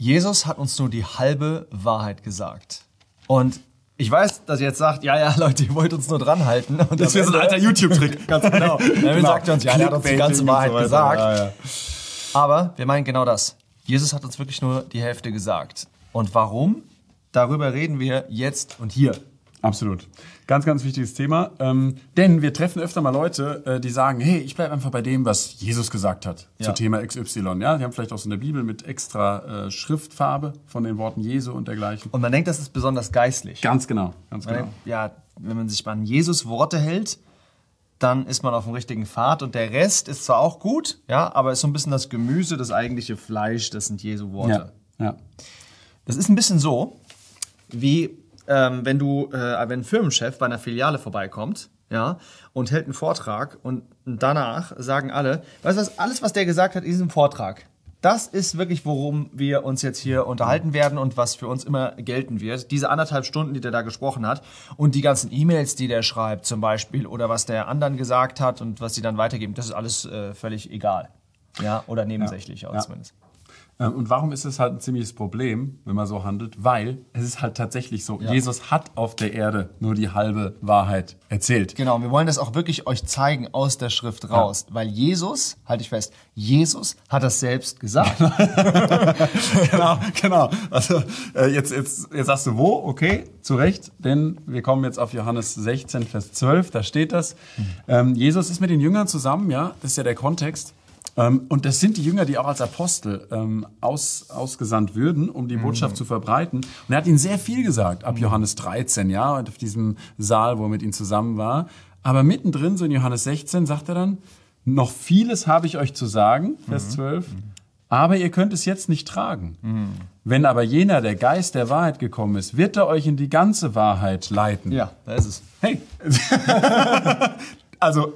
Jesus hat uns nur die halbe Wahrheit gesagt. Und ich weiß, dass ihr jetzt sagt, ja, ja, Leute, ihr wollt uns nur dran halten. das ist so ein alter YouTube-Trick. Ganz genau. Damit genau. sagt uns, ja, er hat uns die ganze Wahrheit so gesagt. Ja, ja. Aber wir meinen genau das. Jesus hat uns wirklich nur die Hälfte gesagt. Und warum? Darüber reden wir jetzt und hier. Absolut. Ganz, ganz wichtiges Thema. Ähm, denn wir treffen öfter mal Leute, äh, die sagen, hey, ich bleibe einfach bei dem, was Jesus gesagt hat ja. zum Thema XY. Ja, die haben vielleicht auch so eine Bibel mit extra äh, Schriftfarbe von den Worten Jesu und dergleichen. Und man denkt, das ist besonders geistlich. Ganz genau, ganz genau. Denkt, ja, wenn man sich an Jesus Worte hält, dann ist man auf dem richtigen Pfad und der Rest ist zwar auch gut, ja, aber ist so ein bisschen das Gemüse, das eigentliche Fleisch, das sind Jesu Worte. Ja, ja. Das ist ein bisschen so, wie ähm, wenn du, äh, wenn ein Firmenchef bei einer Filiale vorbeikommt, ja, und hält einen Vortrag und danach sagen alle, weißt du was, alles, was der gesagt hat in diesem Vortrag, das ist wirklich, worum wir uns jetzt hier unterhalten werden und was für uns immer gelten wird. Diese anderthalb Stunden, die der da gesprochen hat und die ganzen E-Mails, die der schreibt zum Beispiel oder was der anderen gesagt hat und was sie dann weitergeben, das ist alles äh, völlig egal. Ja, oder nebensächlich ja. zumindest. Ja. Ähm, und warum ist es halt ein ziemliches Problem, wenn man so handelt? Weil es ist halt tatsächlich so, ja. Jesus hat auf der Erde nur die halbe Wahrheit erzählt. Genau, und wir wollen das auch wirklich euch zeigen aus der Schrift raus, ja. weil Jesus, halte ich fest, Jesus hat das selbst gesagt. genau, genau. Also äh, jetzt, jetzt, jetzt sagst du wo, okay, zu Recht, denn wir kommen jetzt auf Johannes 16, Vers 12, da steht das. Mhm. Ähm, Jesus ist mit den Jüngern zusammen, ja, das ist ja der Kontext. Ähm, und das sind die Jünger, die auch als Apostel ähm, aus, ausgesandt würden, um die Botschaft mhm. zu verbreiten. Und er hat ihnen sehr viel gesagt, ab mhm. Johannes 13, ja, und auf diesem Saal, wo er mit ihnen zusammen war. Aber mittendrin, so in Johannes 16, sagt er dann, noch vieles habe ich euch zu sagen, Vers 12, mhm. mhm. aber ihr könnt es jetzt nicht tragen. Wenn aber jener, der Geist der Wahrheit gekommen ist, wird er euch in die ganze Wahrheit leiten. Ja, da ist es. Hey! also,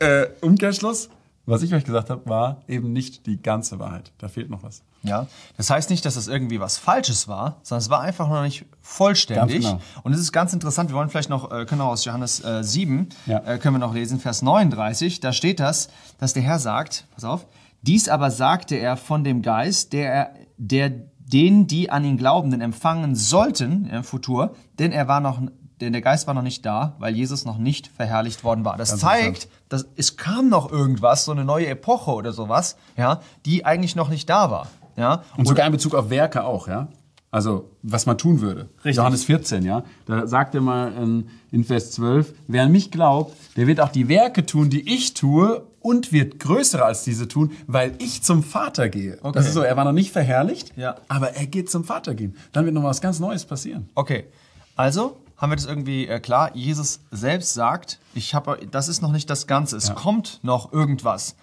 äh, Umkehrschluss, was ich euch gesagt habe, war eben nicht die ganze Wahrheit. Da fehlt noch was. Ja, das heißt nicht, dass das irgendwie was Falsches war, sondern es war einfach noch nicht vollständig. Genau. Und es ist ganz interessant, wir wollen vielleicht noch, äh, können auch aus Johannes äh, 7, ja. äh, können wir noch lesen, Vers 39, da steht das, dass der Herr sagt, pass auf, dies aber sagte er von dem Geist, der, der den, die an ihn Glaubenden empfangen sollten im Futur, denn er war noch denn der Geist war noch nicht da, weil Jesus noch nicht verherrlicht worden war. Das Ganz zeigt, dass es kam noch irgendwas, so eine neue Epoche oder sowas, ja, die eigentlich noch nicht da war. Ja? Und, und sogar in Bezug auf Werke auch, ja. Also, was man tun würde. Richtig. Johannes 14, ja. Da sagt er mal in, in Vers 12, wer an mich glaubt, der wird auch die Werke tun, die ich tue und wird größere als diese tun, weil ich zum Vater gehe. Okay. Das ist so, er war noch nicht verherrlicht, ja. aber er geht zum Vater gehen. Dann wird noch was ganz Neues passieren. Okay, also haben wir das irgendwie äh, klar. Jesus selbst sagt, ich hab, das ist noch nicht das Ganze. Es ja. kommt noch irgendwas.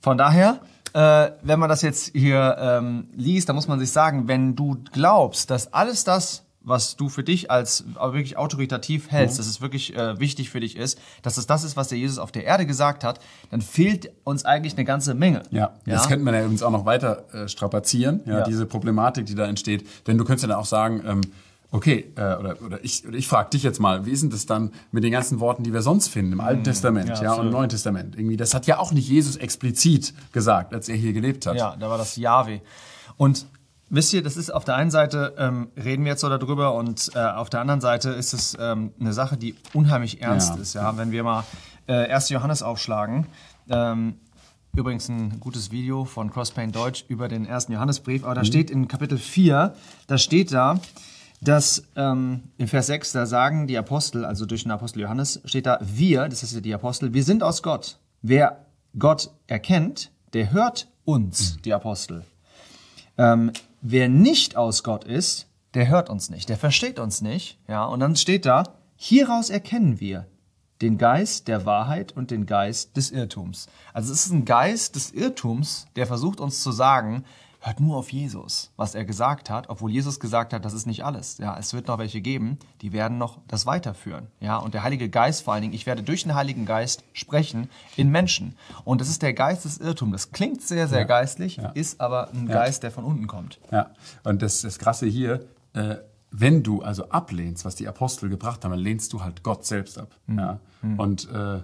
Von daher, äh, wenn man das jetzt hier ähm, liest, dann muss man sich sagen, wenn du glaubst, dass alles das, was du für dich als wirklich autoritativ hältst, mhm. dass es wirklich äh, wichtig für dich ist, dass es das ist, was der Jesus auf der Erde gesagt hat, dann fehlt uns eigentlich eine ganze Menge. Ja, ja? das könnte man ja übrigens auch noch weiter äh, strapazieren, ja, ja, diese Problematik, die da entsteht. Denn du könntest ja dann auch sagen, ähm, Okay, äh, oder, oder ich, oder ich frage dich jetzt mal, wie ist denn das dann mit den ganzen Worten, die wir sonst finden im Alten mm, Testament ja, ja und im Neuen Testament? Irgendwie, das hat ja auch nicht Jesus explizit gesagt, als er hier gelebt hat. Ja, da war das Yahweh. Und wisst ihr, das ist auf der einen Seite, ähm, reden wir jetzt so darüber und äh, auf der anderen Seite ist es ähm, eine Sache, die unheimlich ernst ja. ist. Ja, wenn wir mal äh, 1. Johannes aufschlagen, ähm, Übrigens ein gutes Video von Crosspaint Deutsch über den 1. Johannesbrief, aber da mhm. steht in Kapitel 4, da steht da, dass ähm, im Vers 6, da sagen die Apostel, also durch den Apostel Johannes, steht da, wir, das ist ja die Apostel, wir sind aus Gott. Wer Gott erkennt, der hört uns, mhm. die Apostel. Ähm, wer nicht aus Gott ist, der hört uns nicht, der versteht uns nicht. Ja, und dann steht da, hieraus erkennen wir den Geist der Wahrheit und den Geist des Irrtums. Also es ist ein Geist des Irrtums, der versucht uns zu sagen, hört nur auf Jesus, was er gesagt hat, obwohl Jesus gesagt hat, das ist nicht alles. Ja, es wird noch welche geben, die werden noch das weiterführen. Ja, und der Heilige Geist vor allen Dingen, ich werde durch den Heiligen Geist sprechen in Menschen. Und das ist der Geist des Irrtums. Das klingt sehr, sehr ja. geistlich, ja. ist aber ein ja. Geist, der von unten kommt. Ja, und das, das Krasse hier, äh, wenn du also ablehnst, was die Apostel gebracht haben, dann lehnst du halt Gott selbst ab. Mhm. Ja? Mhm. Und äh,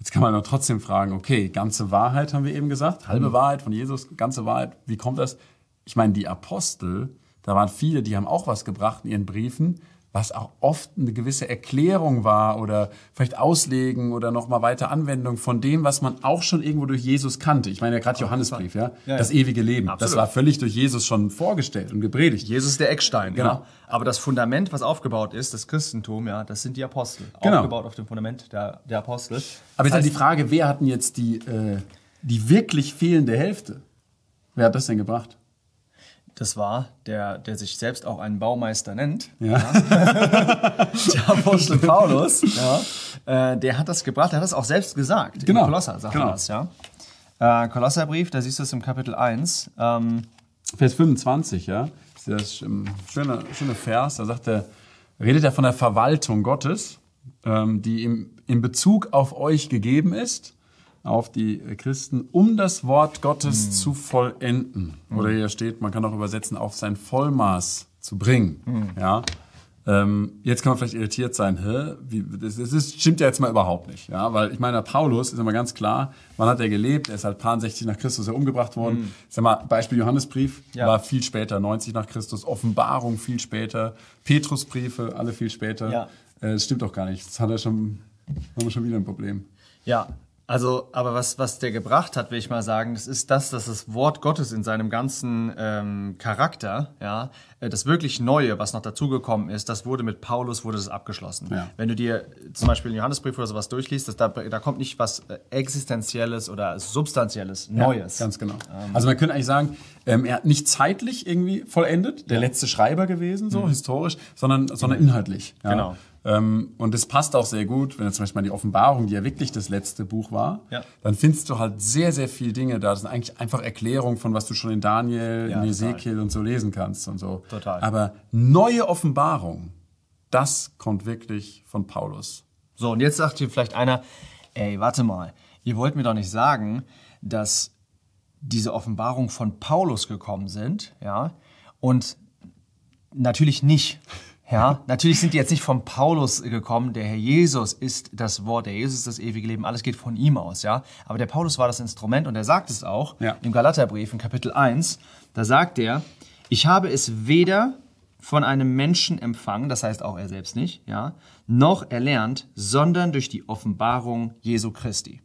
Jetzt kann man doch trotzdem fragen, okay, ganze Wahrheit haben wir eben gesagt, halbe mhm. Wahrheit von Jesus, ganze Wahrheit, wie kommt das? Ich meine, die Apostel, da waren viele, die haben auch was gebracht in ihren Briefen, was auch oft eine gewisse Erklärung war oder vielleicht Auslegen oder nochmal weiter Anwendung von dem, was man auch schon irgendwo durch Jesus kannte. Ich meine ja gerade Johannesbrief, ja? ja? Das ewige Leben. Absolut. Das war völlig durch Jesus schon vorgestellt und gepredigt. Jesus ist der Eckstein, genau. Ja. Aber das Fundament, was aufgebaut ist, das Christentum, ja, das sind die Apostel. Genau. Aufgebaut auf dem Fundament der, der Apostel. Aber jetzt halt das heißt, halt die Frage, wer hatten jetzt die, äh, die wirklich fehlende Hälfte? Wer hat das denn gebracht? das war, der, der sich selbst auch einen Baumeister nennt, ja. Ja. der Apostel Paulus, ja, äh, der hat das gebracht, der hat das auch selbst gesagt. Genau. Kolosser sagt genau. das, ja. Äh, Kolosserbrief, da siehst du es im Kapitel 1. Ähm, Vers 25, ja. Das ist ein schöner, schöner Vers, da sagt er, redet er von der Verwaltung Gottes, ähm, die ihm in Bezug auf euch gegeben ist auf die Christen, um das Wort Gottes mhm. zu vollenden. Oder hm. hier steht, man kann auch übersetzen, auf sein Vollmaß zu bringen. Mhm. Ja. Ähm, jetzt kann man vielleicht irritiert sein, hä? Wie, das, das ist, stimmt ja jetzt mal überhaupt nicht. Ja, weil ich meine, Paulus ist immer ganz klar, wann hat er gelebt? Er ist halt paar 60 nach Christus ja umgebracht worden. Mhm. Sag mal, Beispiel Johannesbrief ja. war viel später, 90 nach Christus, Offenbarung viel später, Petrusbriefe alle viel später. Ja. Äh, das stimmt doch gar nicht. Das hat er schon, haben wir schon wieder ein Problem. Ja, also, aber was, was der gebracht hat, will ich mal sagen, das ist das, dass das Wort Gottes in seinem ganzen ähm, Charakter, ja, äh, das wirklich Neue, was noch dazugekommen ist, das wurde mit Paulus, wurde das abgeschlossen. Ja. Wenn du dir zum Beispiel den Johannesbrief oder sowas durchliest, das, da, da kommt nicht was äh, Existenzielles oder Substanzielles, Neues. Ja, ganz genau. Ähm, also man könnte eigentlich sagen, ähm, er hat nicht zeitlich irgendwie vollendet, der letzte Schreiber gewesen, so mhm. historisch, sondern, sondern inhaltlich. Ja. Genau. Ähm, und es passt auch sehr gut, wenn du zum Beispiel mal die Offenbarung, die ja wirklich das letzte Buch war, ja. dann findest du halt sehr, sehr viele Dinge da. Das sind eigentlich einfach Erklärungen von, was du schon in Daniel, ja, in Ezekiel und so lesen kannst und so. Total. Aber neue Offenbarung, das kommt wirklich von Paulus. So, und jetzt sagt hier vielleicht einer, ey, warte mal, ihr wollt mir doch nicht sagen, dass diese Offenbarung von Paulus gekommen sind, ja, und natürlich nicht ja, natürlich sind die jetzt nicht vom Paulus gekommen. Der Herr Jesus ist das Wort, der Jesus ist das ewige Leben. Alles geht von ihm aus, ja. Aber der Paulus war das Instrument und er sagt es auch ja. im Galaterbrief in Kapitel 1. Da sagt er, ich habe es weder von einem Menschen empfangen, das heißt auch er selbst nicht, ja, noch erlernt, sondern durch die Offenbarung Jesu Christi.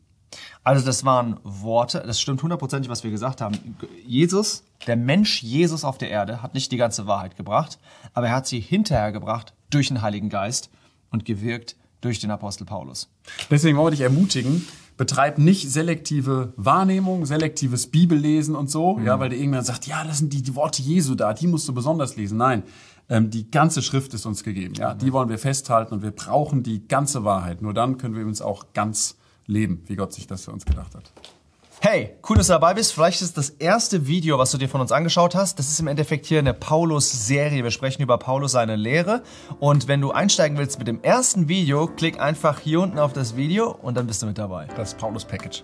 Also das waren Worte, das stimmt hundertprozentig, was wir gesagt haben. Jesus, der Mensch Jesus auf der Erde hat nicht die ganze Wahrheit gebracht, aber er hat sie hinterher gebracht durch den Heiligen Geist und gewirkt durch den Apostel Paulus. Deswegen wollte ich ermutigen, betreib nicht selektive Wahrnehmung, selektives Bibellesen und so, mhm. ja, weil der irgendwann sagt, ja, das sind die, die Worte Jesu da, die musst du besonders lesen. Nein, ähm, die ganze Schrift ist uns gegeben, ja, mhm. die wollen wir festhalten und wir brauchen die ganze Wahrheit. Nur dann können wir uns auch ganz leben, wie Gott sich das für uns gedacht hat. Hey, cool, dass du dabei bist. Vielleicht ist das erste Video, was du dir von uns angeschaut hast, das ist im Endeffekt hier eine Paulus-Serie. Wir sprechen über Paulus seine Lehre. Und wenn du einsteigen willst mit dem ersten Video, klick einfach hier unten auf das Video und dann bist du mit dabei. Das Paulus-Package.